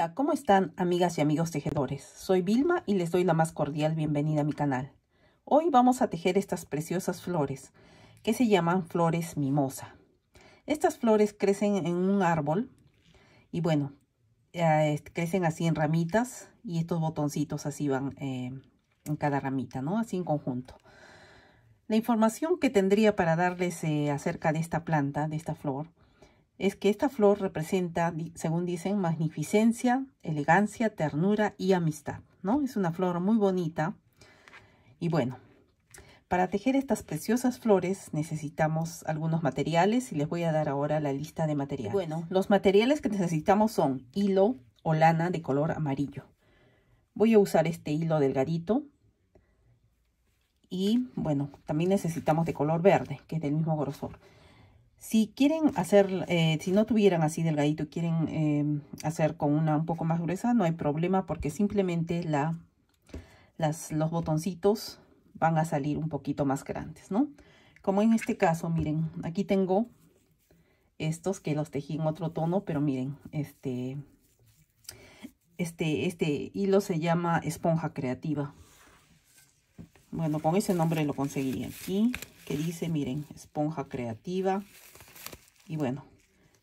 Hola, ¿cómo están amigas y amigos tejedores? Soy Vilma y les doy la más cordial bienvenida a mi canal. Hoy vamos a tejer estas preciosas flores, que se llaman flores mimosa. Estas flores crecen en un árbol y bueno, eh, crecen así en ramitas y estos botoncitos así van eh, en cada ramita, ¿no? Así en conjunto. La información que tendría para darles eh, acerca de esta planta, de esta flor, es que esta flor representa, según dicen, magnificencia, elegancia, ternura y amistad, ¿no? Es una flor muy bonita. Y bueno, para tejer estas preciosas flores necesitamos algunos materiales y les voy a dar ahora la lista de materiales. Bueno, los materiales que necesitamos son hilo o lana de color amarillo. Voy a usar este hilo delgadito. Y bueno, también necesitamos de color verde, que es del mismo grosor. Si quieren hacer, eh, si no tuvieran así delgadito, quieren em, hacer con una un poco más gruesa, no hay problema porque simplemente los botoncitos van a salir un poquito más grandes, ¿no? Como en este caso, miren, aquí tengo estos que los tejí en otro tono, pero miren, este, este, este hilo se llama esponja creativa. Bueno, con ese nombre lo conseguí aquí, que dice, miren, esponja creativa. Y bueno,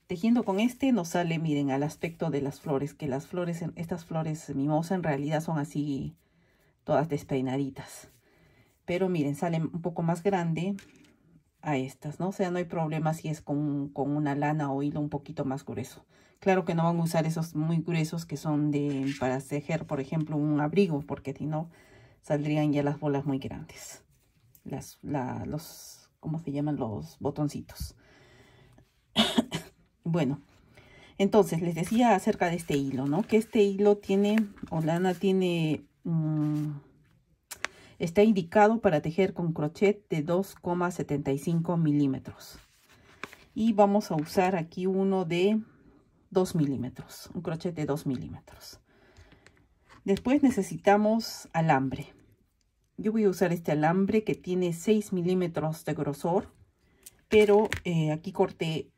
tejiendo con este nos sale, miren, al aspecto de las flores, que las flores, estas flores mimosa en realidad son así todas despeinaditas. Pero miren, salen un poco más grande a estas, ¿no? O sea, no hay problema si es con, una lana o hilo un poquito más grueso. Claro que no van a usar esos muy gruesos que son de para tejer, por ejemplo, un abrigo, porque si no saldrían ya las bolas muy grandes. Las, la, los, ¿cómo se llaman? Los botoncitos. Bueno, entonces les decía acerca de este hilo, ¿no? Que este hilo tiene, o lana tiene, mm, está indicado para tejer con crochet de 2,75 milímetros. Y vamos a usar aquí uno de 2 milímetros, un crochet de 2 milímetros. Después necesitamos alambre. Yo voy a usar este alambre que tiene 6 milímetros de grosor, pero eh, aquí corté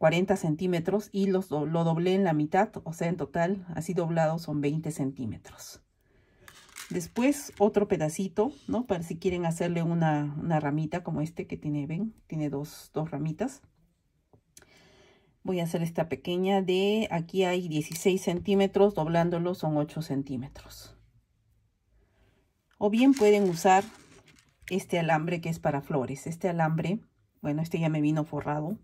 40 centímetros y los, lo doblé en la mitad, o sea, en total, así doblado son 20 centímetros. Después otro pedacito, ¿no? Para si quieren hacerle una, ramita como este que tiene, ven, tiene dos, dos ramitas. Voy a hacer esta pequeña de, aquí hay 16 centímetros, doblándolo son 8 centímetros. O bien pueden usar este alambre que es para flores. Este alambre, bueno, este ya me vino forrado,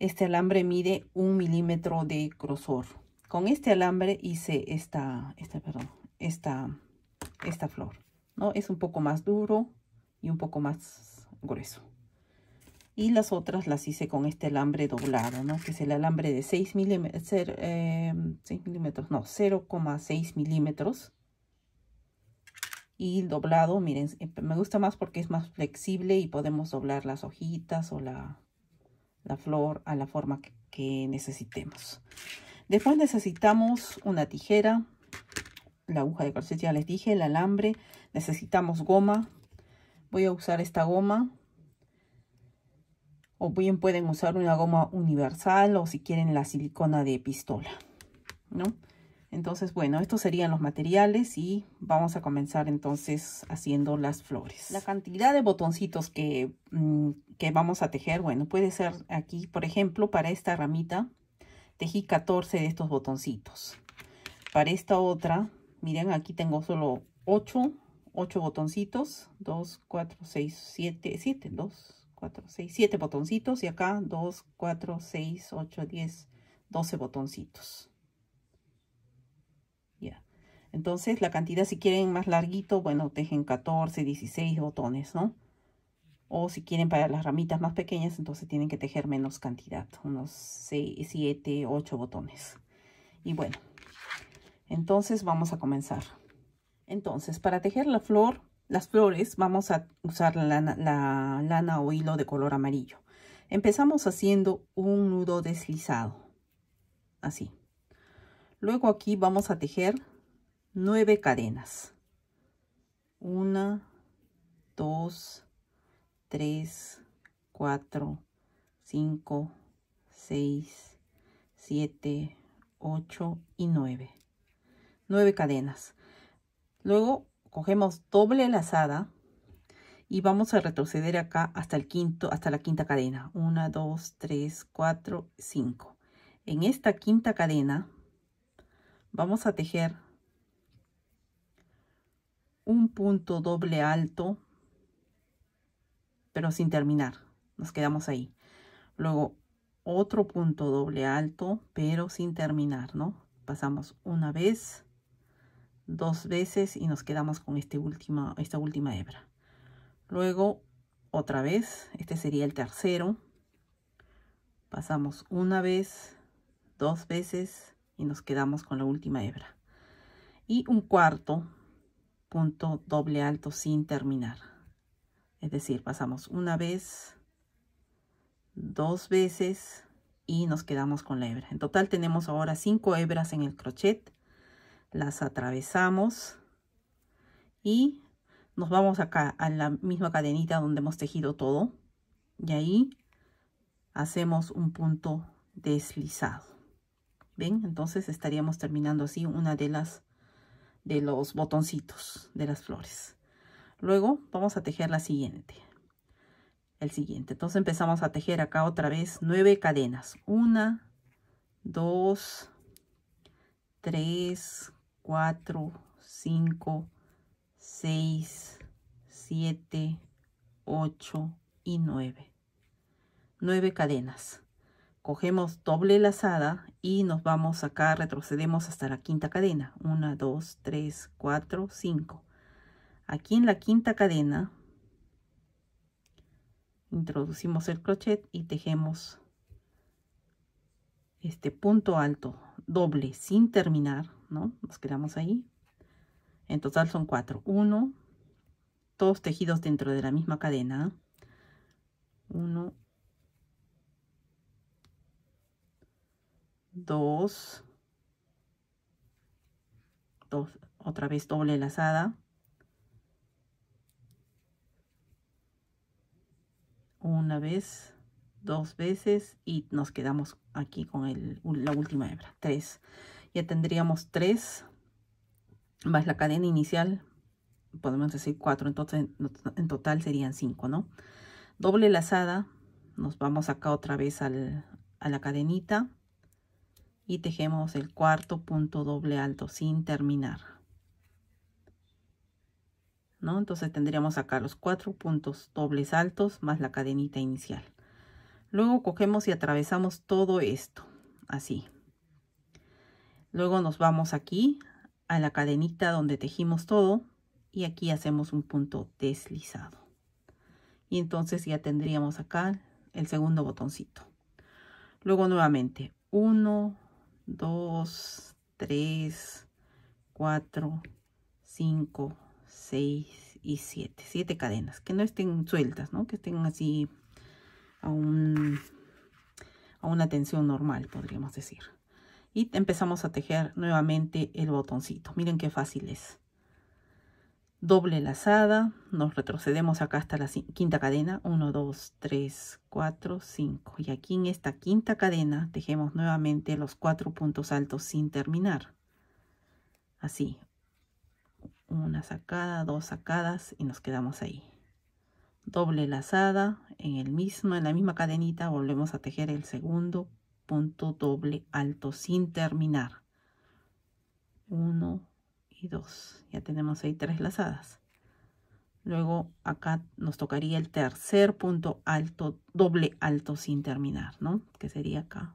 este alambre mide un milímetro de grosor. Con este alambre hice este, esta, esta, flor. ¿no? Es un poco más duro y un poco más grueso. Y las otras las hice con este alambre doblado, ¿no? que es el alambre de 6 milímetros, eh, milímetros, no, 0,6 milímetros y doblado, miren, eh, me gusta más porque es más flexible y podemos doblar las hojitas o la, la flor a la forma que, necesitemos. Después necesitamos una tijera, la aguja de corset ya les dije, el alambre, necesitamos goma. Voy a usar esta goma. O bien pueden usar una goma universal o si quieren la silicona de pistola, ¿no? Entonces, bueno, estos serían los materiales y vamos a comenzar entonces haciendo las flores. La cantidad de botoncitos que, mm, vamos a tejer, bueno, puede ser aquí, por ejemplo, para esta ramita, tejí 14 de estos botoncitos. Para esta otra, miren, aquí tengo solo 8, 8 botoncitos, 2, 4, 6, 7, 7, 2, 4, 6, 7 botoncitos y acá 2, 4, 6, 8, 10, 12 botoncitos. Entonces, la cantidad, si quieren más larguito, bueno, tejen 14, 16 botones, ¿no? O si quieren para las ramitas más pequeñas, entonces tienen que tejer menos cantidad, unos 6, 7, 8 botones. Y bueno, entonces vamos a comenzar. Entonces, para tejer la flor, las flores, vamos a usar la, la lana o hilo de color amarillo. Empezamos haciendo un nudo deslizado, así. Luego aquí vamos a tejer 9 cadenas. 1, 2, 3, 4, 5, 6, 7, 8 y 9. 9 cadenas. Luego cogemos doble lazada y vamos a retroceder acá hasta el quinto, hasta la quinta cadena. 1, 2, 3, 4, 5. En esta quinta cadena vamos a tejer un punto doble alto, pero sin terminar. Nos quedamos ahí. Luego otro punto doble alto, pero sin terminar, ¿no? Pasamos una vez, dos veces y nos quedamos con este último esta última hebra. Luego otra vez, este sería el tercero. Pasamos una vez, dos veces y nos quedamos con la última hebra. Y un cuarto punto doble alto sin terminar es decir pasamos una vez dos veces y nos quedamos con la hebra en total tenemos ahora cinco hebras en el crochet las atravesamos y nos vamos acá a la misma cadenita donde hemos tejido todo y ahí hacemos un punto deslizado ven entonces estaríamos terminando así una de las de los botoncitos de las flores. Luego vamos a tejer la siguiente. El siguiente. Entonces empezamos a tejer acá otra vez nueve cadenas. Una, dos, tres, cuatro, cinco, seis, siete, ocho y nueve. Nueve cadenas cogemos doble lazada y nos vamos acá, retrocedemos hasta la quinta cadena. 1, 2, 3, 4, 5. Aquí en la quinta cadena introducimos el crochet y tejemos este punto alto doble sin terminar, ¿no? Nos quedamos ahí. En total son 4. 1, todos tejidos dentro de la misma cadena. 1, dos, dos, otra vez doble lazada, una vez, dos veces y nos quedamos aquí con la última hebra, tres. Ya tendríamos tres más la cadena inicial, podemos decir cuatro. entonces en total serían cinco, ¿no? Doble lazada, nos vamos acá otra vez a la cadenita, y tejemos el cuarto punto doble alto sin terminar. ¿No? Entonces tendríamos acá los cuatro puntos dobles altos más la cadenita inicial. Luego cogemos y atravesamos todo esto, así. Luego nos vamos aquí a la cadenita donde tejimos todo y aquí hacemos un punto deslizado. Y entonces ya tendríamos acá el segundo botoncito. Luego nuevamente, 1, 2, 3, 4, 5, 6 y 7. 7 cadenas, que no estén sueltas, ¿no? Que estén así a, un, a una tensión normal, podríamos decir. Y empezamos a tejer nuevamente el botoncito. Miren qué fácil es doble lazada, nos retrocedemos acá hasta la quinta cadena, 1, 2, 3, 4, 5. Y aquí en esta quinta cadena tejemos nuevamente los cuatro puntos altos sin terminar. Así, una sacada, dos sacadas y nos quedamos ahí. Doble lazada, en, el mismo, en la misma cadenita volvemos a tejer el segundo punto doble alto sin terminar. 1, y dos Ya tenemos ahí tres lazadas. Luego acá nos tocaría el tercer punto alto, doble alto sin terminar, ¿no? Que sería acá.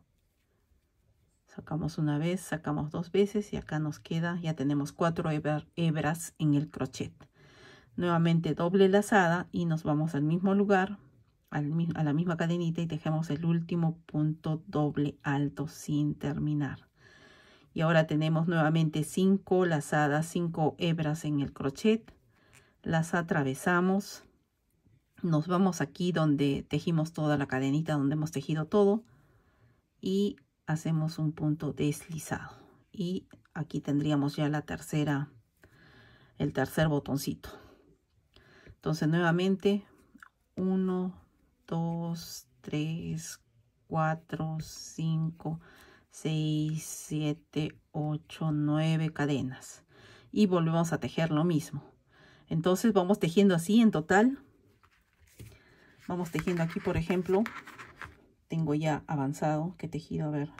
Sacamos una vez, sacamos dos veces y acá nos queda, ya tenemos cuatro hebras en el crochet. Nuevamente doble lazada y nos vamos al mismo lugar, a la misma cadenita y tejemos el último punto doble alto sin terminar y ahora tenemos nuevamente cinco lazadas cinco hebras en el crochet las atravesamos nos vamos aquí donde tejimos toda la cadenita donde hemos tejido todo y hacemos un punto deslizado y aquí tendríamos ya la tercera el tercer botoncito entonces nuevamente 1 2 3 4 5 6, 7, 8, 9 cadenas. Y volvemos a tejer lo mismo. Entonces vamos tejiendo así en total. Vamos tejiendo aquí, por ejemplo, tengo ya avanzado que he tejido, a ver,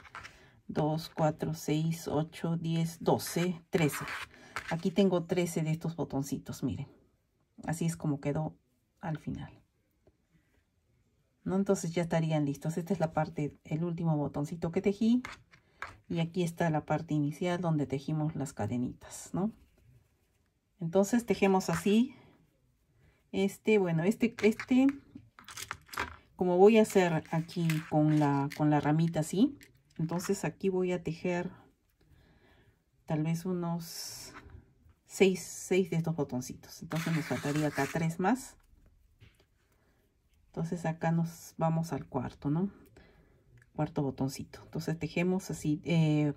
2, 4, 6, 8, 10, 12, 13. Aquí tengo 13 de estos botoncitos, miren. Así es como quedó al final. Entonces ya estarían listos. Esta es la parte, el último botoncito que tejí. Y aquí está la parte inicial donde tejimos las cadenitas, ¿no? Entonces tejemos así. Este, bueno, este, este, como voy a hacer aquí con la, con la ramita así, entonces aquí voy a tejer tal vez unos seis, 6 de estos botoncitos. Entonces nos faltaría acá tres más entonces acá nos vamos al cuarto no cuarto botoncito entonces tejemos así eh,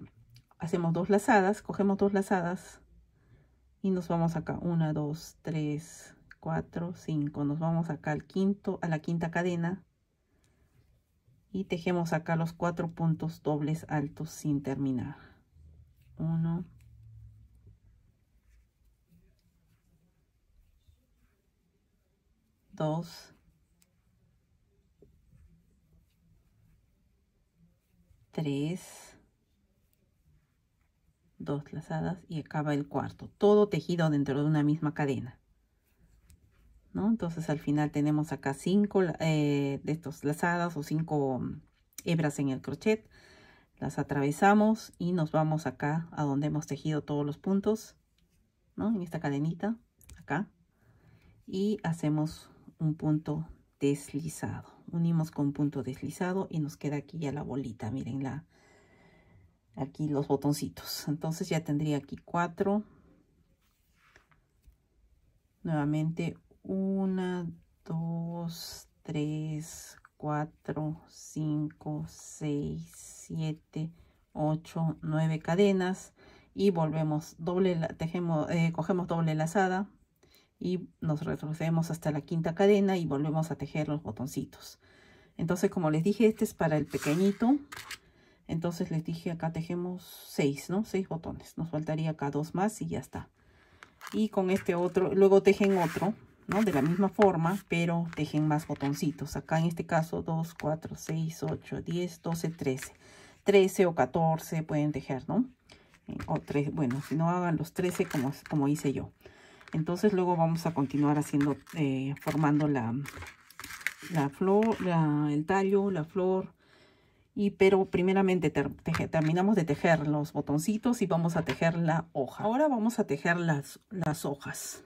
hacemos dos lazadas cogemos dos lazadas y nos vamos acá una, 2 3 4 5 nos vamos acá al quinto a la quinta cadena y tejemos acá los cuatro puntos dobles altos sin terminar Uno, 2 Tres, dos lazadas y acaba el cuarto todo tejido dentro de una misma cadena ¿no? entonces al final tenemos acá cinco eh, de estos lazadas o cinco mm, hebras en el crochet las atravesamos y nos vamos acá a donde hemos tejido todos los puntos ¿no? en esta cadenita acá y hacemos un punto deslizado unimos con punto deslizado y nos queda aquí ya la bolita, miren la, aquí los botoncitos. Entonces ya tendría aquí cuatro, nuevamente una, dos, tres, cuatro, cinco, seis, siete, ocho, nueve cadenas y volvemos doble, tejemos, eh, cogemos doble lazada y nos retrocedemos hasta la quinta cadena y volvemos a tejer los botoncitos entonces como les dije este es para el pequeñito entonces les dije acá tejemos seis, no seis botones nos faltaría acá dos más y ya está y con este otro luego tejen otro ¿no? de la misma forma pero tejen más botoncitos acá en este caso dos, cuatro, seis, ocho, diez, doce, trece trece o catorce pueden tejer no eh, o tres bueno si no hagan los trece como como hice yo entonces luego vamos a continuar haciendo, eh, formando la, flor, el tallo, la flor. Y, pero primeramente terminamos de tejer los botoncitos y vamos a tejer la hoja. Ahora vamos a tejer las, las hojas.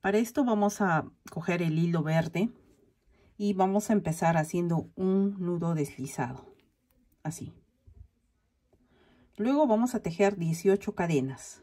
Para esto vamos a coger el hilo verde y vamos a empezar haciendo un nudo deslizado. Así. Luego vamos a tejer 18 cadenas.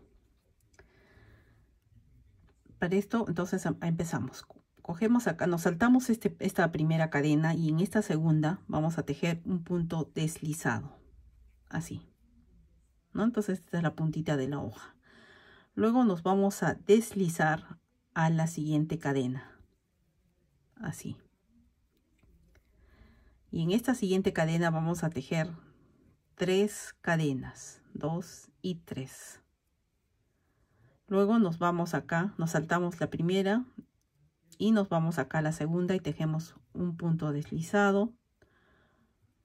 para esto, entonces em, empezamos. Cogemos acá, nos saltamos este, esta primera cadena y en esta segunda vamos a tejer un punto deslizado, así. ¿no? Entonces esta es la puntita de la hoja. Luego nos vamos a deslizar a la siguiente cadena, así. Y en esta siguiente cadena vamos a tejer tres cadenas, dos y tres. Luego nos vamos acá, nos saltamos la primera y nos vamos acá a la segunda y tejemos un punto deslizado.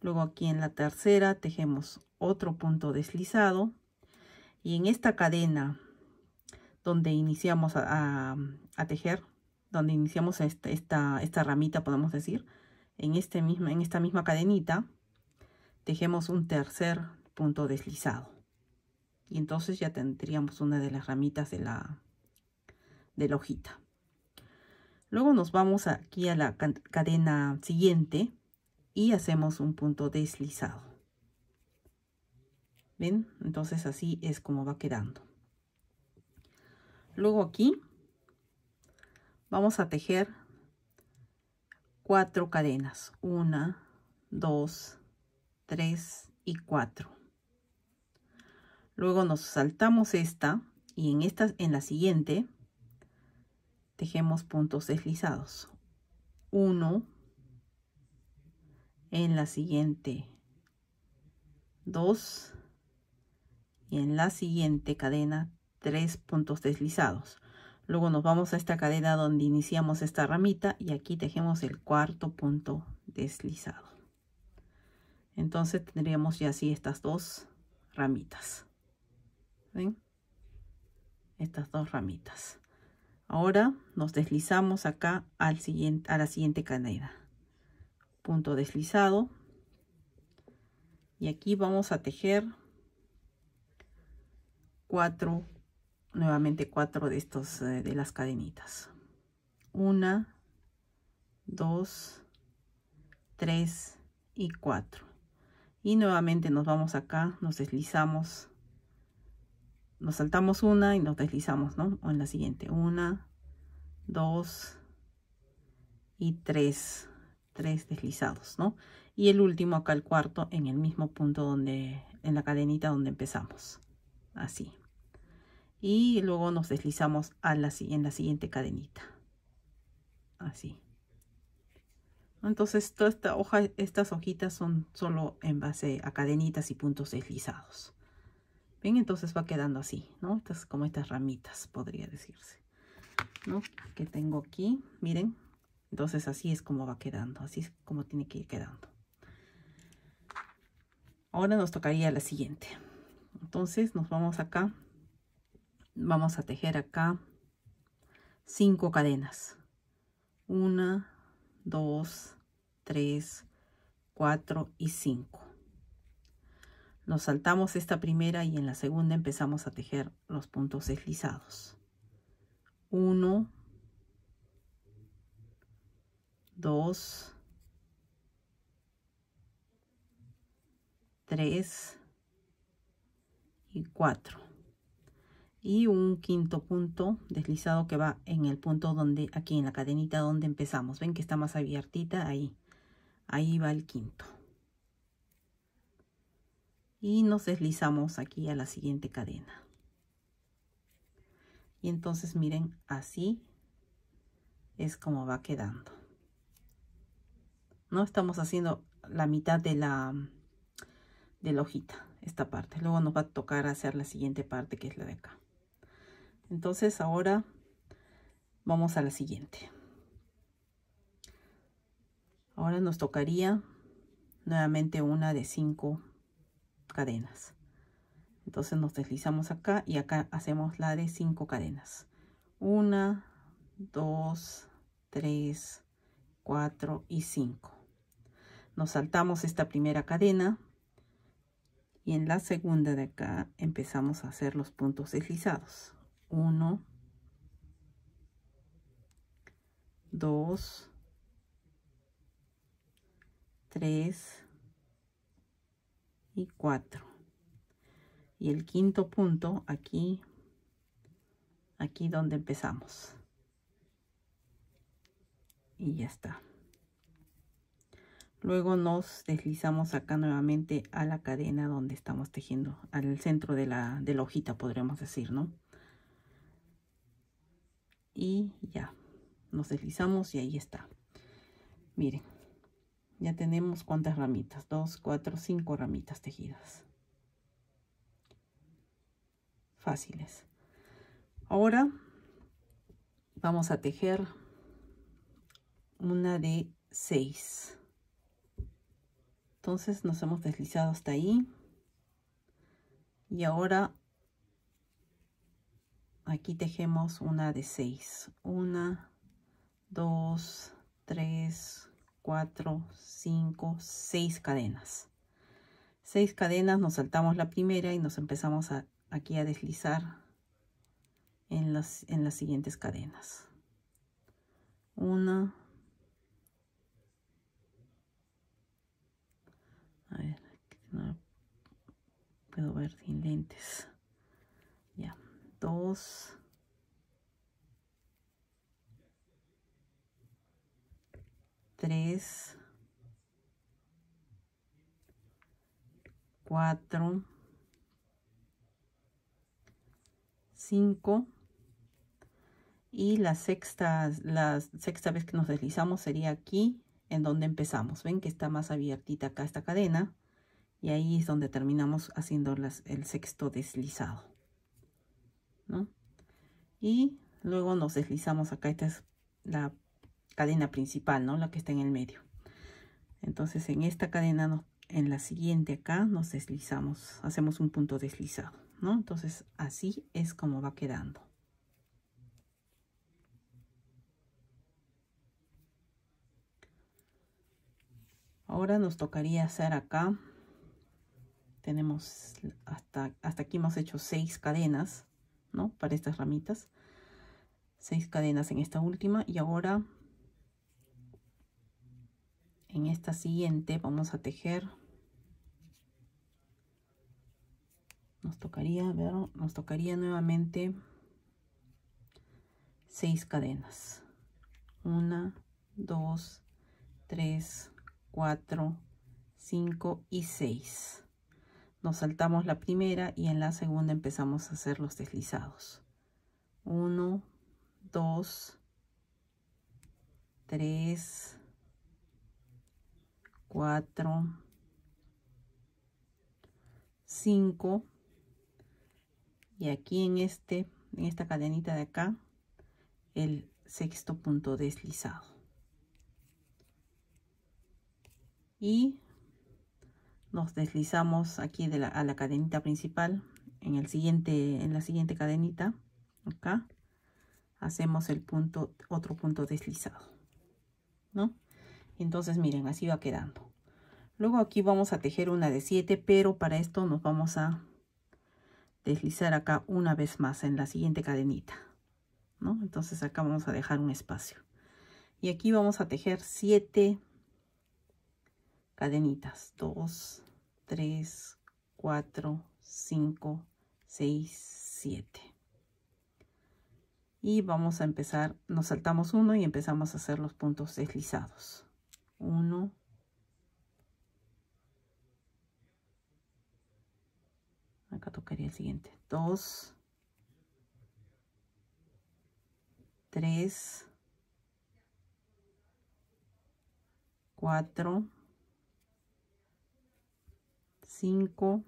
Luego aquí en la tercera tejemos otro punto deslizado. Y en esta cadena donde iniciamos a, tejer, donde iniciamos esta, esta, esta, ramita, podemos decir, en, este misma, en esta misma cadenita, tejemos un tercer punto deslizado y entonces ya tendríamos una de las ramitas de la, de la hojita. Luego nos vamos aquí a la cadena siguiente y hacemos un punto deslizado. ¿Ven? Entonces así es como va quedando. Luego aquí vamos a tejer cuatro cadenas. Una, dos, tres y cuatro. Luego nos saltamos esta y en, esta, en la siguiente tejemos puntos deslizados. 1 en la siguiente 2 y en la siguiente cadena tres puntos deslizados. Luego nos vamos a esta cadena donde iniciamos esta ramita y aquí tejemos el cuarto punto deslizado. Entonces tendríamos ya así estas dos ramitas. Estas dos ramitas. Ahora nos deslizamos acá al siguiente, a la siguiente cadena Punto deslizado. Y aquí vamos a tejer cuatro, nuevamente cuatro de estos eh, de las cadenitas. una, dos, tres y cuatro. Y nuevamente nos vamos acá, nos deslizamos nos saltamos una y nos deslizamos, ¿no? O en la siguiente, una, dos y tres, tres deslizados, ¿no? Y el último acá, el cuarto, en el mismo punto donde, en la cadenita donde empezamos, así. Y luego nos deslizamos a la, en la siguiente cadenita, así. Entonces, toda esta hoja, estas hojitas son solo en base a cadenitas y puntos deslizados. Entonces va quedando así, ¿no? Estas, como estas ramitas, podría decirse, Que tengo aquí, miren. Entonces así es como va quedando, así es como tiene que ir quedando. Ahora nos tocaría la siguiente. Entonces nos vamos acá, vamos a tejer acá cinco cadenas. Una, dos, tres, cuatro y cinco. Nos saltamos esta primera y en la segunda empezamos a tejer los puntos deslizados. uno 2, 3 y 4. Y un quinto punto deslizado que va en el punto donde, aquí en la cadenita donde empezamos. Ven que está más abiertita ahí. Ahí va el quinto y nos deslizamos aquí a la siguiente cadena y entonces miren así es como va quedando no estamos haciendo la mitad de la de la hojita esta parte luego nos va a tocar hacer la siguiente parte que es la de acá entonces ahora vamos a la siguiente ahora nos tocaría nuevamente una de cinco cadenas. Entonces nos deslizamos acá y acá hacemos la de 5 cadenas. 1, 2, 3, 4 y 5. Nos saltamos esta primera cadena y en la segunda de acá empezamos a hacer los puntos deslizados. 1, 2, 3, y 4 y el quinto punto aquí aquí donde empezamos y ya está luego nos deslizamos acá nuevamente a la cadena donde estamos tejiendo al centro de la, de la hojita podríamos decir no y ya nos deslizamos y ahí está miren ya tenemos cuántas ramitas 2 4 5 ramitas tejidas fáciles ahora vamos a tejer una de 6 entonces nos hemos deslizado hasta ahí y ahora aquí tejemos una de 6 1 2 3 4, 5, 6 cadenas. 6 cadenas, nos saltamos la primera y nos empezamos a, aquí a deslizar en las, en las siguientes cadenas. 1, a ver, no puedo ver sin lentes. Ya, 2, 3, 4, 5 y la sexta, la sexta vez que nos deslizamos sería aquí en donde empezamos. Ven que está más abiertita acá esta cadena y ahí es donde terminamos haciendo el sexto deslizado. ¿no? Y luego nos deslizamos acá, esta es la cadena principal, ¿no? La que está en el medio. Entonces en esta cadena, en la siguiente acá, nos deslizamos, hacemos un punto deslizado, ¿no? Entonces así es como va quedando. Ahora nos tocaría hacer acá, tenemos hasta, hasta aquí hemos hecho seis cadenas, ¿no? Para estas ramitas. Seis cadenas en esta última y ahora en esta siguiente vamos a tejer nos tocaría ver nos tocaría nuevamente seis cadenas una dos tres cuatro cinco y seis nos saltamos la primera y en la segunda empezamos a hacer los deslizados 1 2 3 4, 5 y aquí en este en esta cadenita de acá el sexto punto deslizado y nos deslizamos aquí de la, a la cadenita principal en el siguiente en la siguiente cadenita acá hacemos el punto otro punto deslizado no entonces miren, así va quedando. Luego aquí vamos a tejer una de 7, pero para esto nos vamos a deslizar acá una vez más en la siguiente cadenita. Entonces acá vamos a dejar un espacio. Y aquí vamos a tejer 7 cadenitas. 2, 3, 4, 5, 6, 7. Y vamos a empezar, nos saltamos uno y empezamos a hacer los puntos deslizados. 1, acá tocaría el siguiente, 2, 3, 4, 5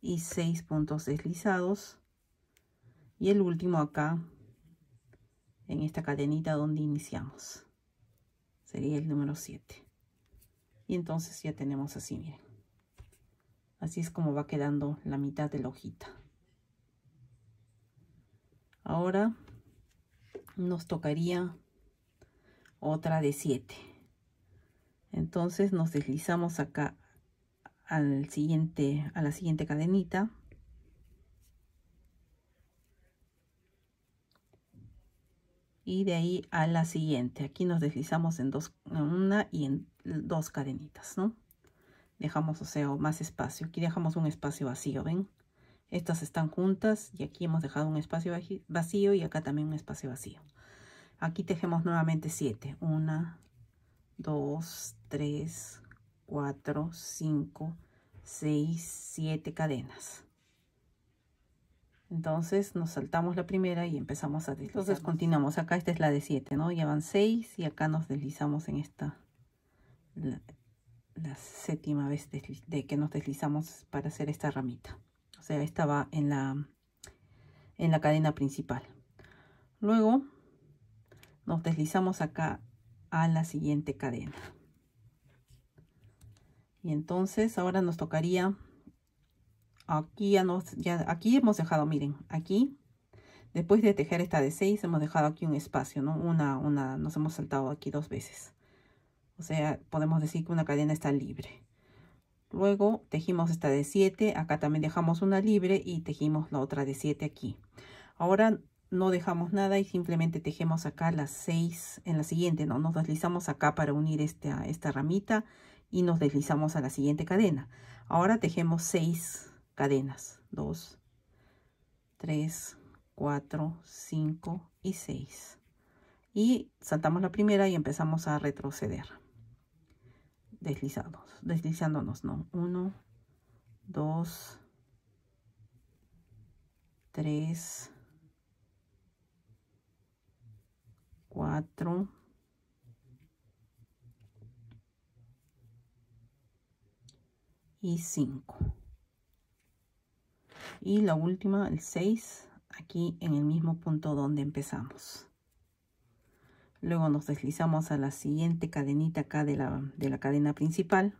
y 6 puntos deslizados y el último acá en esta cadenita donde iniciamos. Sería el número 7. Y entonces ya tenemos así, miren. Así es como va quedando la mitad de la hojita. Ahora nos tocaría otra de 7. Entonces nos deslizamos acá al siguiente, a la siguiente cadenita y de ahí a la siguiente. Aquí nos deslizamos en, dos, en una y en dos cadenitas, ¿no? Dejamos, o sea, más espacio. Aquí dejamos un espacio vacío, ¿ven? Estas están juntas y aquí hemos dejado un espacio vacío y acá también un espacio vacío. Aquí tejemos nuevamente siete una dos tres cuatro cinco seis siete cadenas. Entonces nos saltamos la primera y empezamos a deslizar. Entonces continuamos. Acá esta es la de 7, ¿no? Llevan seis 6 y acá nos deslizamos en esta, la, séptima vez de, que nos deslizamos para hacer esta ramita. O sea, esta va en la, en la cadena principal. Luego nos deslizamos acá a la siguiente cadena. Y entonces ahora nos tocaría aquí ya nos ya aquí hemos dejado miren aquí después de tejer esta de 6 hemos dejado aquí un espacio no una una nos hemos saltado aquí dos veces o sea podemos decir que una cadena está libre luego tejimos esta de 7 acá también dejamos una libre y tejimos la otra de 7 aquí ahora no dejamos nada y simplemente tejemos acá las 6 en la siguiente no nos deslizamos acá para unir esta esta ramita y nos deslizamos a la siguiente cadena ahora tejemos 6 cadenas. 2, 3, 4, 5 y 6. Y saltamos la primera y empezamos a retroceder. Deslizamos, deslizándonos, ¿no? 1, 2, 3, 4, y 5 y la última, el 6, aquí en el mismo punto donde empezamos. Luego nos deslizamos a la siguiente cadenita acá de la, cadena principal.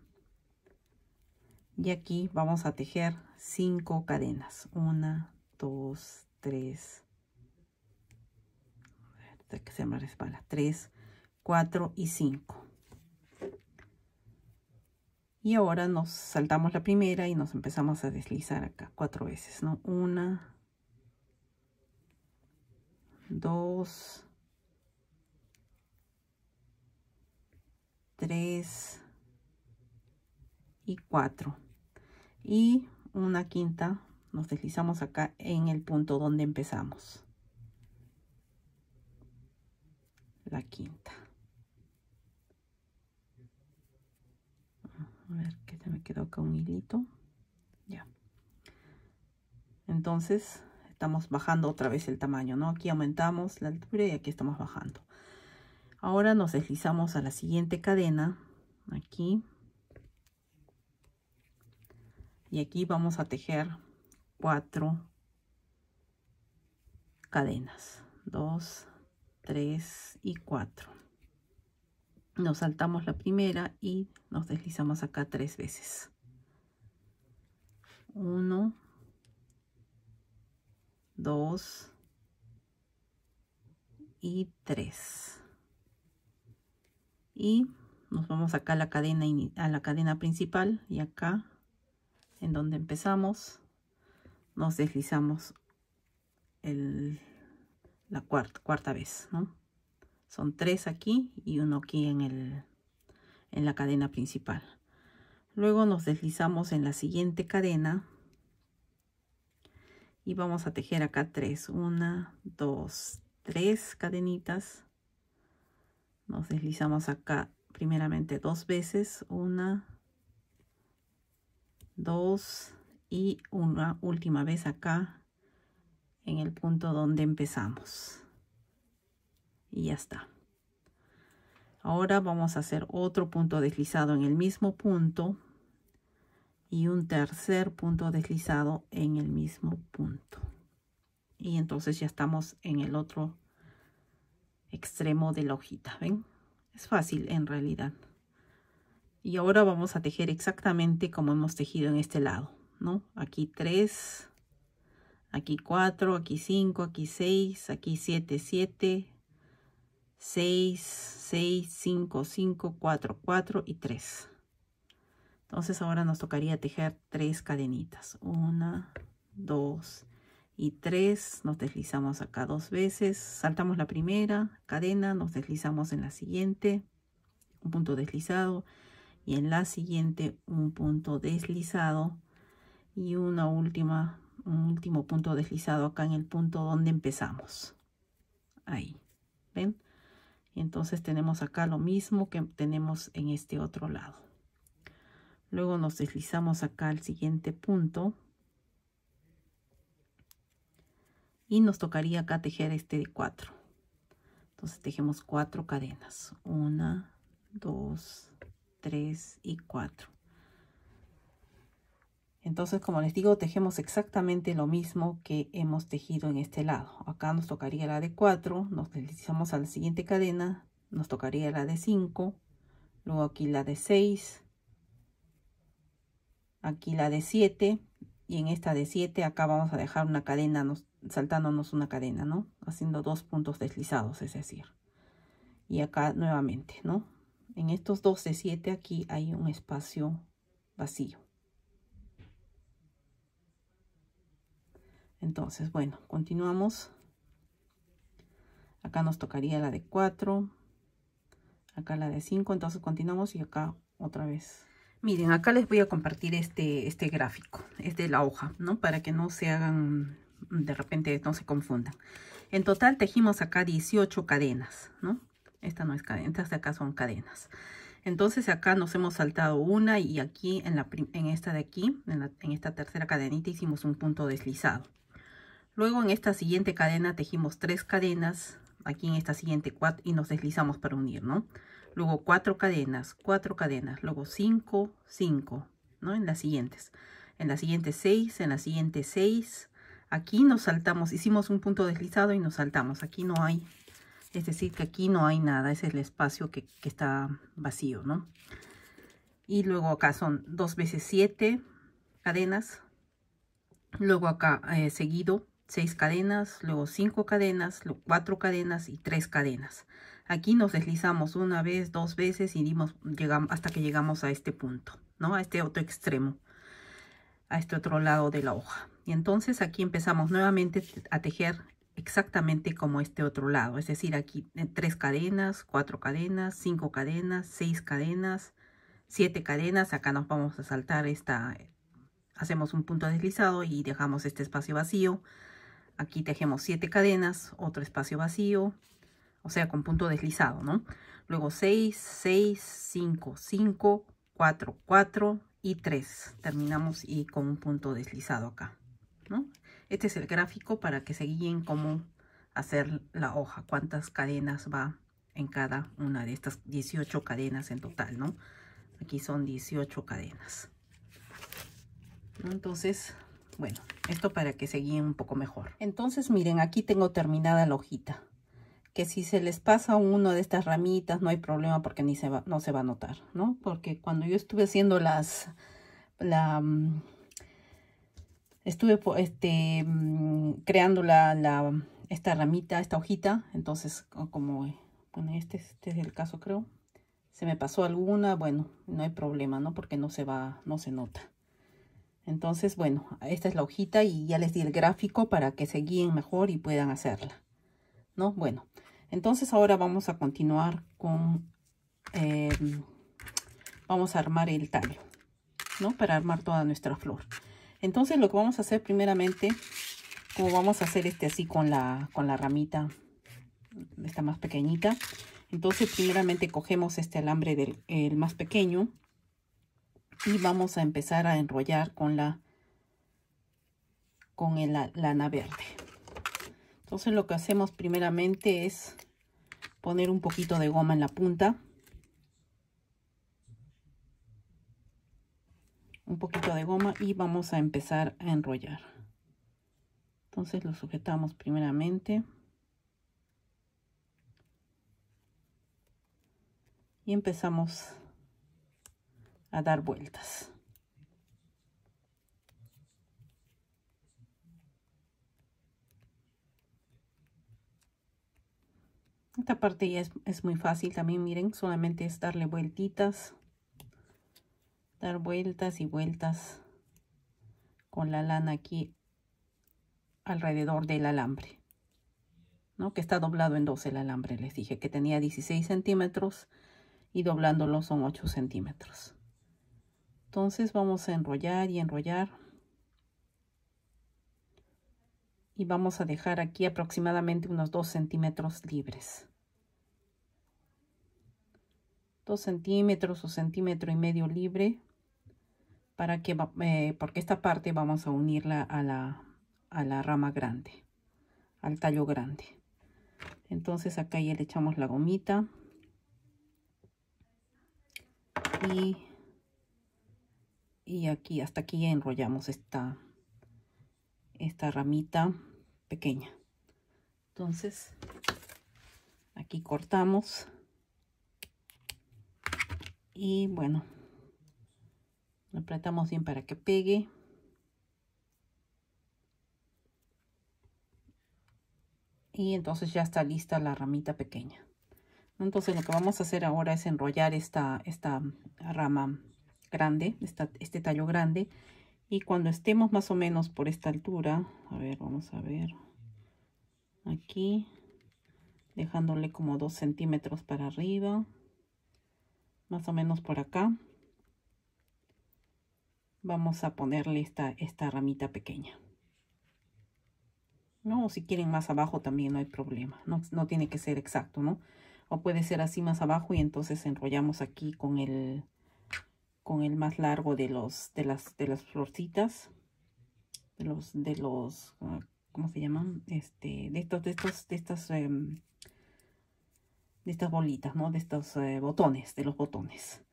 Y aquí vamos a tejer 5 cadenas. 1, 2, 3, 3, 4 y 5. Y ahora nos saltamos la primera y nos empezamos a deslizar acá cuatro veces, ¿no? Una, dos, tres y cuatro. Y una quinta nos deslizamos acá en el punto donde empezamos. La quinta. a ver que se me quedó acá un hilito ya entonces estamos bajando otra vez el tamaño no aquí aumentamos la altura y aquí estamos bajando ahora nos deslizamos a la siguiente cadena aquí y aquí vamos a tejer cuatro cadenas dos, tres y cuatro nos saltamos la primera y nos deslizamos acá tres veces. Uno. Dos. y tres. Y nos vamos acá a la cadena, a la cadena principal y acá en donde empezamos nos deslizamos la cuarta, cuarta vez, ¿no? Son tres aquí y uno aquí en, en la cadena principal. Luego nos deslizamos en la siguiente cadena y vamos a tejer acá tres. Una, dos, tres cadenitas. Nos deslizamos acá primeramente dos veces. Una, dos y una última vez acá en el punto donde empezamos y ya está. Ahora vamos a hacer otro punto deslizado en el mismo punto y un tercer punto deslizado en el mismo punto. Y entonces ya estamos en el otro extremo de la hojita, ¿ven? Es fácil en realidad. Y ahora vamos a tejer exactamente como hemos tejido en este lado, ¿no? Aquí 3, aquí 4, aquí 5, aquí 6, aquí 7, 7, 6, 6, 5, 5, 4, 4 y 3. Entonces ahora nos tocaría tejer 3 cadenitas. 1 2 y 3 Nos deslizamos acá dos veces. Saltamos la primera cadena, nos deslizamos en la siguiente, un punto deslizado. Y en la siguiente un punto deslizado. Y una última, un último punto deslizado acá en el punto donde empezamos. Ahí, ¿ven? Y entonces tenemos acá lo mismo que tenemos en este otro lado. Luego nos deslizamos acá al siguiente punto. Y nos tocaría acá tejer este de 4. Entonces tejemos cuatro cadenas. Una, 2 3 y 4 entonces, como les digo, tejemos exactamente lo mismo que hemos tejido en este lado. Acá nos tocaría la de 4, nos deslizamos a la siguiente cadena, nos tocaría la de 5, luego aquí la de 6, aquí la de 7, y en esta de 7 acá vamos a dejar una cadena, saltándonos una cadena, ¿no? Haciendo dos puntos deslizados, es decir. Y acá nuevamente, ¿no? En estos dos de 7 aquí hay un espacio vacío. Entonces, bueno, continuamos. Acá nos tocaría la de 4. Acá la de 5. Entonces continuamos y acá otra vez. Miren, acá les voy a compartir este, este gráfico. Es de la hoja, ¿no? Para que no se hagan, de repente no se confundan. En total tejimos acá 18 cadenas, ¿no? Esta no es cadena, estas de acá son cadenas. Entonces acá nos hemos saltado una y aquí en, la, en esta de aquí, en esta tercera cadenita hicimos un punto deslizado. Luego en esta siguiente cadena tejimos tres cadenas, aquí en esta siguiente cuatro, y nos deslizamos para unir, ¿no? Luego cuatro cadenas, cuatro cadenas, luego cinco, cinco, ¿no? En las siguientes. En la siguiente seis, en la siguiente seis. Aquí nos saltamos, hicimos un punto deslizado y nos saltamos. Aquí no hay, es decir, que aquí no hay nada, ese es el espacio que, está vacío, ¿no? Y luego acá son dos veces siete cadenas. Luego acá eh, seguido Seis cadenas, luego cinco cadenas, cuatro cadenas y tres cadenas. Aquí nos deslizamos una vez, dos veces y dimos, llegamos, hasta que llegamos a este punto, ¿no? A este otro extremo, a este otro lado de la hoja. Y entonces aquí empezamos nuevamente a tejer exactamente como este otro lado. Es decir, aquí eh, tres cadenas, cuatro cadenas, cinco cadenas, seis cadenas, siete cadenas. Acá nos vamos a saltar esta... Hacemos un punto deslizado y dejamos este espacio vacío Aquí tejemos 7 cadenas, otro espacio vacío, o sea, con punto deslizado, ¿no? Luego 6, 6, 5, 5, 4, 4 y 3. Terminamos y con un punto deslizado acá, ¿no? Este es el gráfico para que se guíen cómo hacer la hoja, cuántas cadenas va en cada una de estas 18 cadenas en total, ¿no? Aquí son 18 cadenas. Entonces, bueno, esto para que se guíen un poco mejor. Entonces, miren, aquí tengo terminada la hojita. Que si se les pasa uno de estas ramitas, no hay problema porque ni se no se va a notar, ¿no? Porque cuando yo estuve haciendo las... La, mm, estuve este, mm, creando la, esta ramita, esta hojita, entonces como, bueno, este, este es el caso creo, se me pasó alguna, bueno, no hay problema, ¿no? Porque no se va, no se nota. Entonces, bueno, esta es la hojita y ya les di el gráfico para que se guíen mejor y puedan hacerla. ¿No? Bueno, entonces ahora vamos a continuar con... Em, vamos a armar el tallo, ¿no? Para armar toda nuestra flor. Entonces lo que vamos a hacer primeramente, como vamos a hacer este así con la, con la ramita, esta más pequeñita, entonces primeramente cogemos este alambre del más pequeño, y vamos a empezar a enrollar con la con el, lana verde entonces lo que hacemos primeramente es poner un poquito de goma en la punta un poquito de goma y vamos a empezar a enrollar entonces lo sujetamos primeramente y empezamos a dar vueltas. Esta parte ya es, muy fácil también, miren, solamente es darle vueltitas, dar vueltas y vueltas con la lana aquí alrededor del alambre, ¿no? Que está doblado en dos el alambre, les dije que tenía 16 centímetros y doblándolo son 8 centímetros. Entonces vamos a enrollar y enrollar. Y vamos a dejar aquí aproximadamente unos 2 centímetros libres. 2 centímetros o centímetro y medio libre. Para que, eh, porque esta parte vamos a unirla a la, a la rama grande. Al tallo grande. Entonces acá ya le echamos la gomita. Y y aquí hasta aquí enrollamos esta esta ramita pequeña entonces aquí cortamos y bueno lo apretamos bien para que pegue y entonces ya está lista la ramita pequeña entonces lo que vamos a hacer ahora es enrollar esta, esta rama grande, está este tallo grande. Y cuando estemos más o menos por esta altura, a ver, vamos a ver, aquí, dejándole como dos centímetros para arriba, más o menos por acá, vamos a ponerle esta, esta ramita pequeña. ¿no? si quieren más abajo también no hay problema, no, no, tiene que ser exacto, ¿no? O puede ser así más abajo y entonces enrollamos aquí con el, con el más largo de los de las de las florcitas de los de los ah, cómo se llaman este de estos de estos de estas em, de estas bolitas no de estos eh, botones de los botones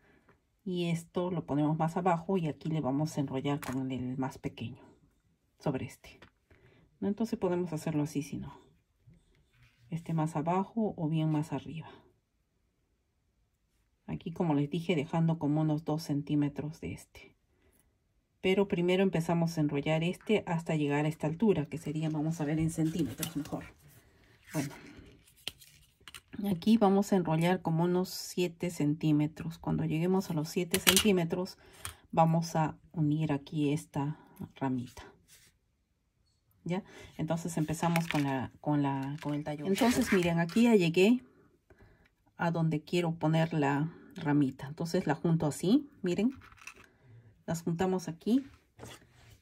y esto lo ponemos más abajo y aquí le vamos a enrollar con el más pequeño sobre este ¿No? entonces podemos hacerlo así si no este más abajo o bien más arriba Aquí, como les dije, dejando como unos 2 centímetros de este. Pero primero empezamos a enrollar este hasta llegar a esta altura, que sería, vamos a ver en centímetros mejor. Bueno, aquí vamos a enrollar como unos 7 centímetros. Cuando lleguemos a los 7 centímetros, vamos a unir aquí esta ramita. ¿Ya? Entonces empezamos con, la, con, la, con el tallo. Entonces miren, aquí ya llegué a donde quiero poner la ramita. Entonces la junto así, miren. Las juntamos aquí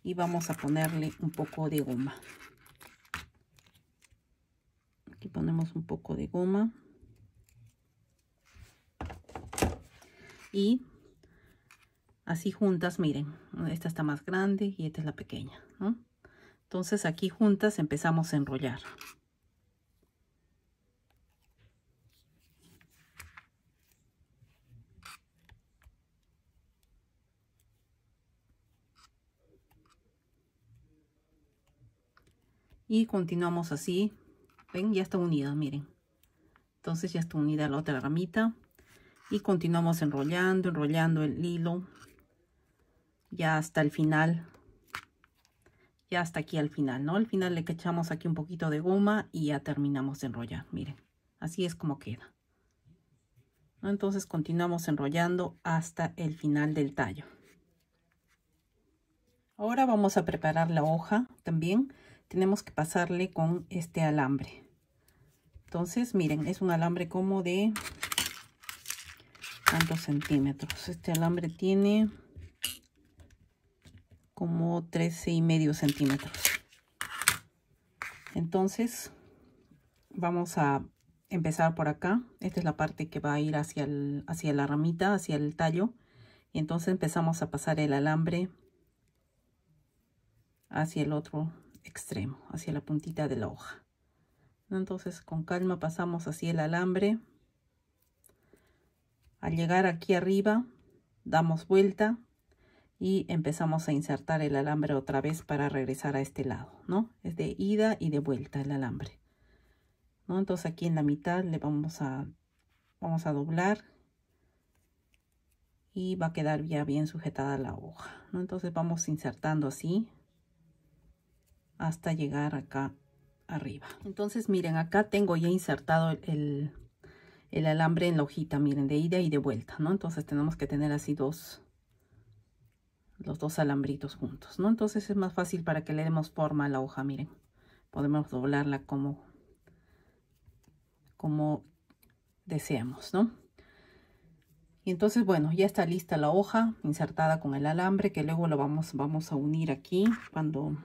y vamos a ponerle un poco de goma. Aquí ponemos un poco de goma. Y así juntas, miren, esta está más grande y esta es la pequeña, Entonces aquí juntas empezamos a enrollar. y continuamos así ven ya está unida miren entonces ya está unida la otra ramita y continuamos enrollando enrollando el hilo ya hasta el final ya hasta aquí al final no al final le echamos aquí un poquito de goma y ya terminamos de enrollar miren así es como queda entonces continuamos enrollando hasta el final del tallo ahora vamos a preparar la hoja también tenemos que pasarle con este alambre. Entonces, miren, es un alambre como de tantos centímetros. Este alambre tiene como 13 y medio centímetros. Entonces, vamos a empezar por acá. Esta es la parte que va a ir hacia, el, hacia la ramita, hacia el tallo. Y entonces empezamos a pasar el alambre hacia el otro extremo, hacia la puntita de la hoja. Entonces con calma pasamos así el alambre. Al llegar aquí arriba damos vuelta y empezamos a insertar el alambre otra vez para regresar a este lado, ¿no? Es de ida y de vuelta el alambre. Entonces aquí en la mitad le vamos a, vamos a doblar y va a quedar ya bien sujetada la hoja, Entonces vamos insertando así hasta llegar acá arriba. Entonces, miren, acá tengo ya insertado el, el, alambre en la hojita, miren, de ida y de vuelta, ¿no? Entonces tenemos que tener así dos, los dos alambritos juntos, ¿no? Entonces es más fácil para que le demos forma a la hoja, miren. Podemos doblarla como, como deseamos, ¿no? Y entonces, bueno, ya está lista la hoja insertada con el alambre, que luego lo vamos, vamos a unir aquí cuando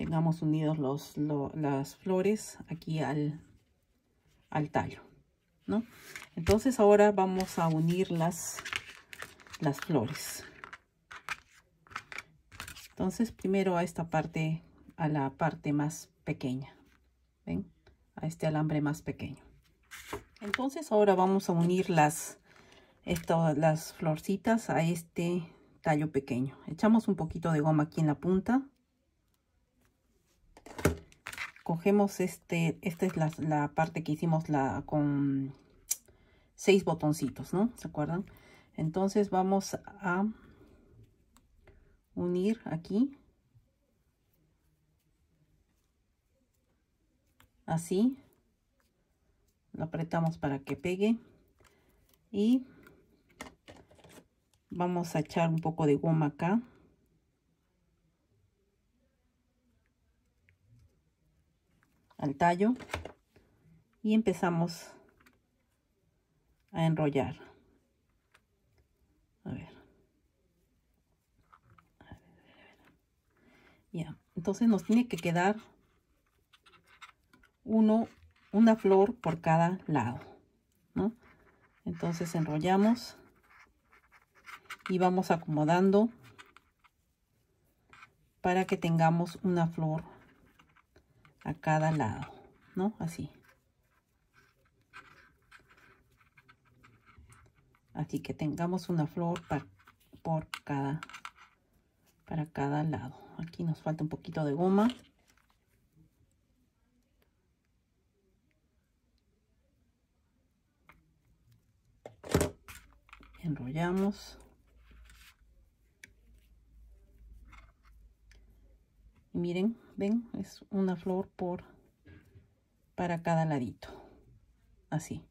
tengamos unidos los, las flores aquí al, tallo, ¿no? Entonces ahora vamos a unir las, flores. Entonces primero a esta parte, a la parte más pequeña, ¿ven? A este alambre más pequeño. Entonces ahora vamos a unir las, las florcitas a este tallo pequeño. Echamos un poquito de goma aquí en la punta cogemos este, esta es la, parte que hicimos la, con seis botoncitos, ¿no? ¿Se acuerdan? Entonces vamos a unir aquí. Así. Lo apretamos para que pegue. Y vamos a echar un poco de goma acá. al tallo y empezamos a enrollar. Ya, entonces nos tiene que quedar uno, una flor por cada lado, ¿no? Entonces enrollamos y vamos acomodando para que tengamos una flor a cada lado, ¿no? Así. Así que tengamos una flor para, por cada, para cada lado. Aquí nos falta un poquito de goma. Enrollamos. Y miren, ven, es una flor por para cada ladito. Así,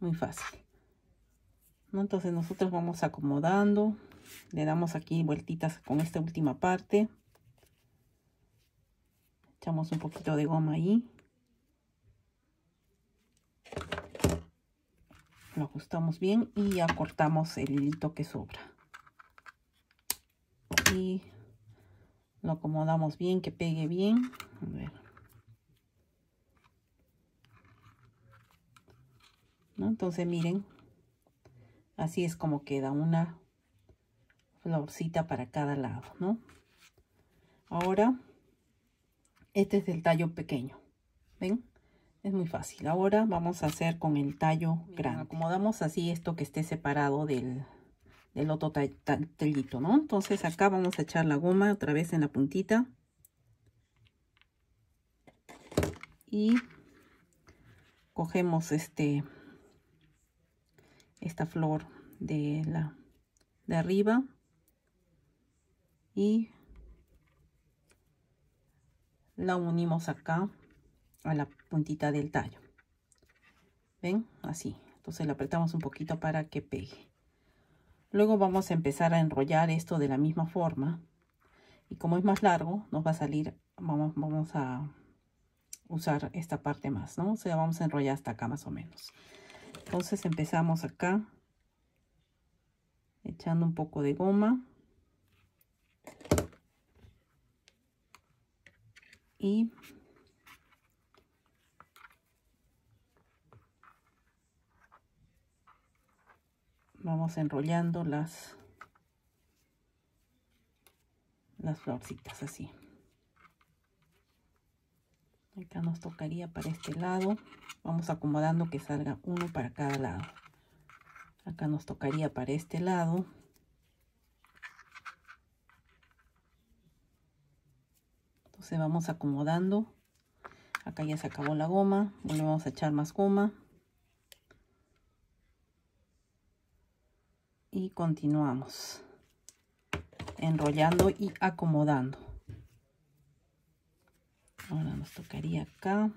muy fácil. Entonces nosotros vamos acomodando, le damos aquí vueltitas con esta última parte. Echamos un poquito de goma ahí. Lo ajustamos bien y ya cortamos el hilito que sobra. Y lo acomodamos bien, que pegue bien. Entonces miren, así es como queda una florcita para cada lado, ¿no? Ahora, este es el tallo pequeño, ¿ven? Es muy fácil. Ahora vamos a hacer con el tallo grande. Acomodamos así esto que esté separado del, del otro tallito, ¿no? Entonces acá vamos a echar la goma otra vez en la puntita. Y cogemos este esta flor de la de arriba y la unimos acá a la puntita del tallo ven así entonces la apretamos un poquito para que pegue Luego vamos a empezar a enrollar esto de la misma forma. Y como es más largo, nos va a salir, vamos, vamos a usar esta parte más, ¿no? O sea, vamos a enrollar hasta acá más o menos. Entonces empezamos acá, echando un poco de goma. Y vamos enrollando las, las florcitas así. Acá nos tocaría para este lado. Vamos acomodando que salga uno para cada lado. Acá nos tocaría para este lado. Entonces vamos acomodando. Acá ya se acabó la goma. le Vamos a echar más goma. y continuamos enrollando y acomodando ahora nos tocaría acá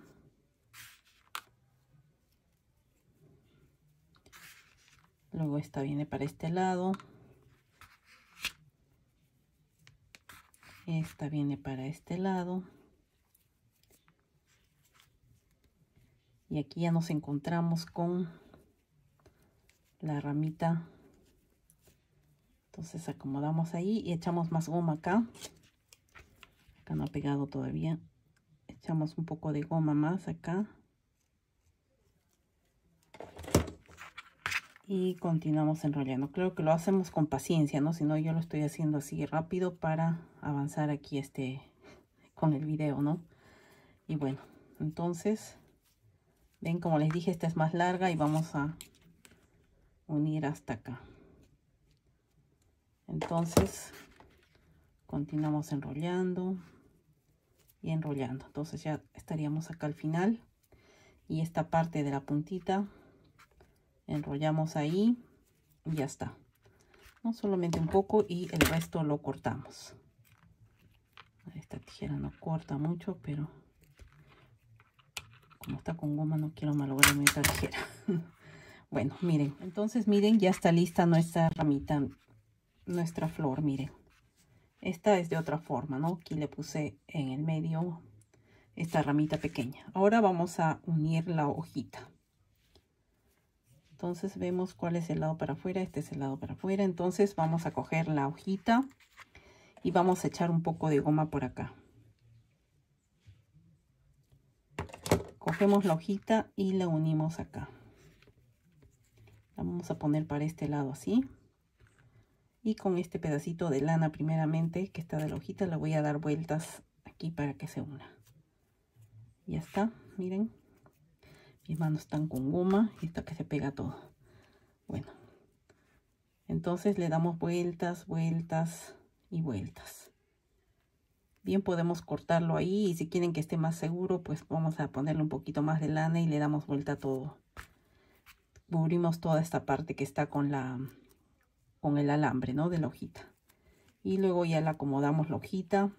luego esta viene para este lado esta viene para este lado y aquí ya nos encontramos con la ramita entonces acomodamos ahí y echamos más goma acá. Acá no ha pegado todavía. Echamos un poco de goma más acá. Y continuamos enrollando. creo que lo hacemos con paciencia, ¿no? Si no, yo lo estoy haciendo así rápido para avanzar aquí este con el video, ¿no? Y bueno, entonces, ven como les dije, esta es más larga y vamos a unir hasta acá entonces continuamos enrollando y enrollando entonces ya estaríamos acá al final y esta parte de la puntita enrollamos ahí y ya está no solamente un poco y el resto lo cortamos esta tijera no corta mucho pero como está con goma no quiero malograr mi tijera bueno miren entonces miren ya está lista nuestra ramita nuestra flor, miren. Esta es de otra forma, ¿no? Aquí le puse en el medio esta ramita pequeña. Ahora vamos a unir la hojita. Entonces vemos cuál es el lado para afuera, este es el lado para afuera. Entonces vamos a coger la hojita y vamos a echar un poco de goma por acá. Cogemos la hojita y la unimos acá. La vamos a poner para este lado así y con este pedacito de lana primeramente que está de la hojita la voy a dar vueltas aquí para que se una ya está miren mis manos están con goma y está que se pega todo bueno entonces le damos vueltas vueltas y vueltas bien podemos cortarlo ahí y si quieren que esté más seguro pues vamos a ponerle un poquito más de lana y le damos vuelta a todo cubrimos toda esta parte que está con la con el alambre, ¿no? De la hojita. Y luego ya la acomodamos la hojita.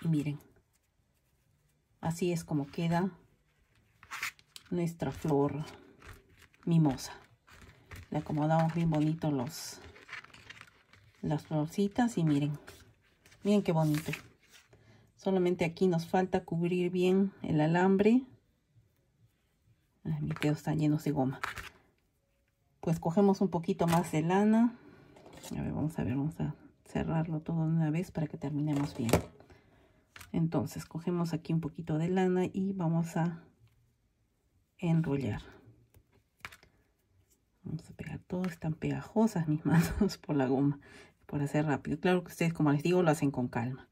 Y miren, así es como queda nuestra flor mimosa. Le acomodamos bien bonito los, las florcitas y miren, miren qué bonito. Solamente aquí nos falta cubrir bien el alambre. Mi mis dedos están llenos de goma. Pues, cogemos un poquito más de lana. vamos a ver, vamos a cerrarlo todo de una vez para que terminemos bien. Entonces, cogemos aquí un poquito de lana y vamos a enrollar. Vamos a pegar todo, están pegajosas mis manos por la goma, por hacer rápido. Claro que ustedes, como les digo, lo hacen con calma.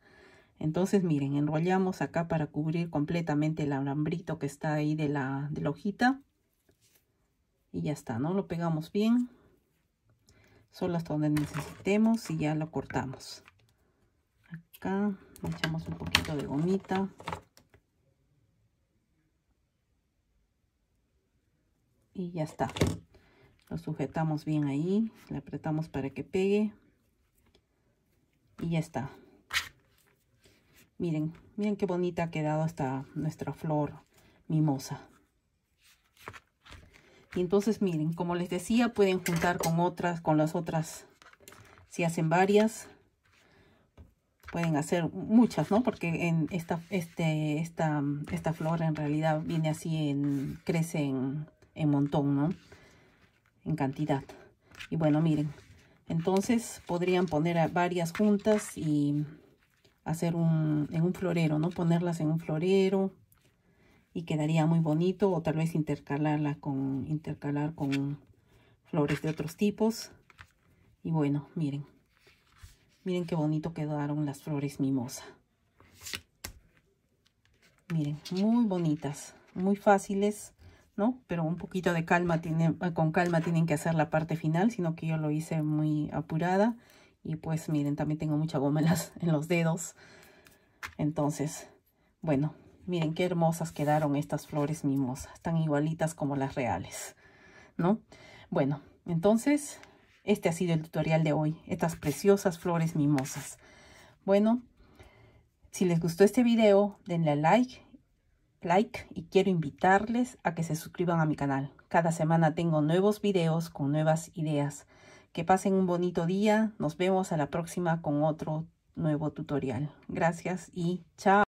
Entonces, miren, enrollamos acá para cubrir completamente el alambrito que está ahí de la hojita y ya está, ¿no? Lo pegamos bien, solo hasta donde necesitemos y ya lo cortamos. Acá echamos un poquito de gomita. Y ya está. Lo sujetamos bien ahí, le apretamos para que pegue. Y ya está. Miren, miren qué bonita ha quedado esta nuestra flor mimosa. Y entonces miren, como les decía, pueden juntar con otras, con las otras. Si hacen varias, pueden hacer muchas, ¿no? Porque en esta, este, esta, esta flor en realidad viene así, en, crece en montón, ¿no? En cantidad. Y bueno, miren, entonces podrían poner varias juntas y hacer un, en un florero, ¿no? Ponerlas en un florero y quedaría muy bonito o tal vez intercalarla con intercalar con flores de otros tipos y bueno miren miren qué bonito quedaron las flores mimosa miren muy bonitas muy fáciles ¿no? Pero un poquito de calma, tiene eh, con calma tienen que hacer la parte final, sino que yo lo hice muy apurada. Y pues miren, también tengo mucha goma en los dedos. Entonces, bueno, Miren qué hermosas quedaron estas flores mimosas, tan igualitas como las reales, ¿no? Bueno, entonces, este ha sido el tutorial de hoy, estas preciosas flores mimosas. Bueno, si les gustó este video, denle like, like y quiero invitarles a que se suscriban a mi canal. Cada semana tengo nuevos videos con nuevas ideas. Que pasen un bonito día. Nos vemos a la próxima con otro nuevo tutorial. Gracias y chao.